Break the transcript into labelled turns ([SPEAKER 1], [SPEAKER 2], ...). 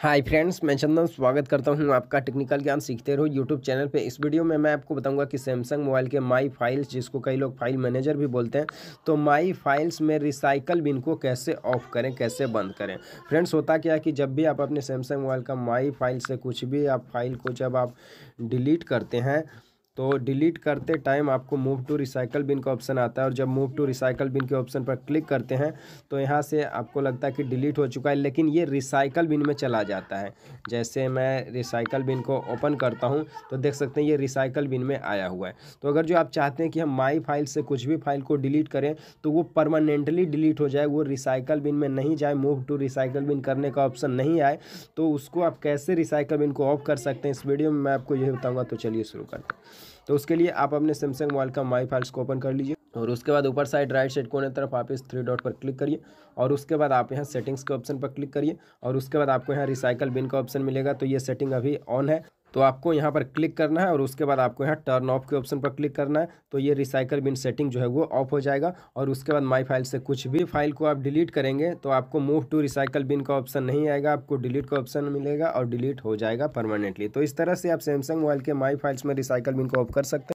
[SPEAKER 1] hi friends मैं चंदन स्वागत करता हूं आपका टेक्निकल ज्ञान सीखते रहो यूट्यूब चैनल पे इस वीडियो में मैं आपको बताऊंगा कि सैमसंग मोबाइल के माई फाइल्स जिसको कई लोग फाइल मैनेजर भी बोलते हैं तो माई फाइल्स में रिसाइकल बिन को कैसे ऑफ करें कैसे बंद करें फ्रेंड्स होता क्या है कि जब भी आप अपने सैमसंग मोबाइल का माई फाइल से कुछ भी आप फाइल को जब आप डिलीट करते हैं तो डिलीट करते टाइम आपको मूव टू रिसाइकल बिन का ऑप्शन आता है और जब मूव टू रिसाइकल बिन के ऑप्शन पर क्लिक करते हैं तो यहाँ से आपको लगता है कि डिलीट हो चुका है लेकिन ये रिसाइकल बिन में चला जाता है जैसे मैं रिसाइकल बिन को ओपन करता हूँ तो देख सकते हैं ये रिसाइकल बिन में आया हुआ है तो अगर जो आप चाहते हैं कि हम माई फाइल से कुछ भी फाइल को डिलीट करें तो वो परमानेंटली डिलीट हो जाए वो रिसाइकल बिन में नहीं जाए मूव टू रिसाइकल बिन करने का ऑप्शन नहीं आए तो उसको आप कैसे रिसाइकल बिन को ऑफ कर सकते हैं इस वीडियो में मैं आपको यही बताऊँगा तो चलिए शुरू करते हैं तो उसके लिए आप अपने सैमसंग मोबाइल का माई फाइल्स को ओपन कर लीजिए और उसके बाद ऊपर साइड राइट साइड कोने तरफ आप इस थ्री डॉट पर क्लिक करिए और उसके बाद आप यहाँ सेटिंग्स के ऑप्शन पर क्लिक करिए और उसके बाद आपको यहाँ रिसाइकल बिन का ऑप्शन मिलेगा तो ये सेटिंग अभी ऑन है तो आपको यहाँ पर क्लिक करना है और उसके बाद आपको यहाँ टर्न ऑफ के ऑप्शन पर क्लिक करना है तो ये रिसाइकल बिन सेटिंग जो है वो ऑफ हो जाएगा और उसके बाद माई फाइल से कुछ भी फाइल को आप डिलीट करेंगे तो आपको मूव टू रिसाइकल बिन का ऑप्शन नहीं आएगा आपको डिलीट का ऑप्शन मिलेगा और डिलीट हो जाएगा परमानेंटली तो इस तरह से आप सैमसंग मोबाइल के माई फाइल्स में रिसाइकल बिन
[SPEAKER 2] को ऑफ कर सकते हैं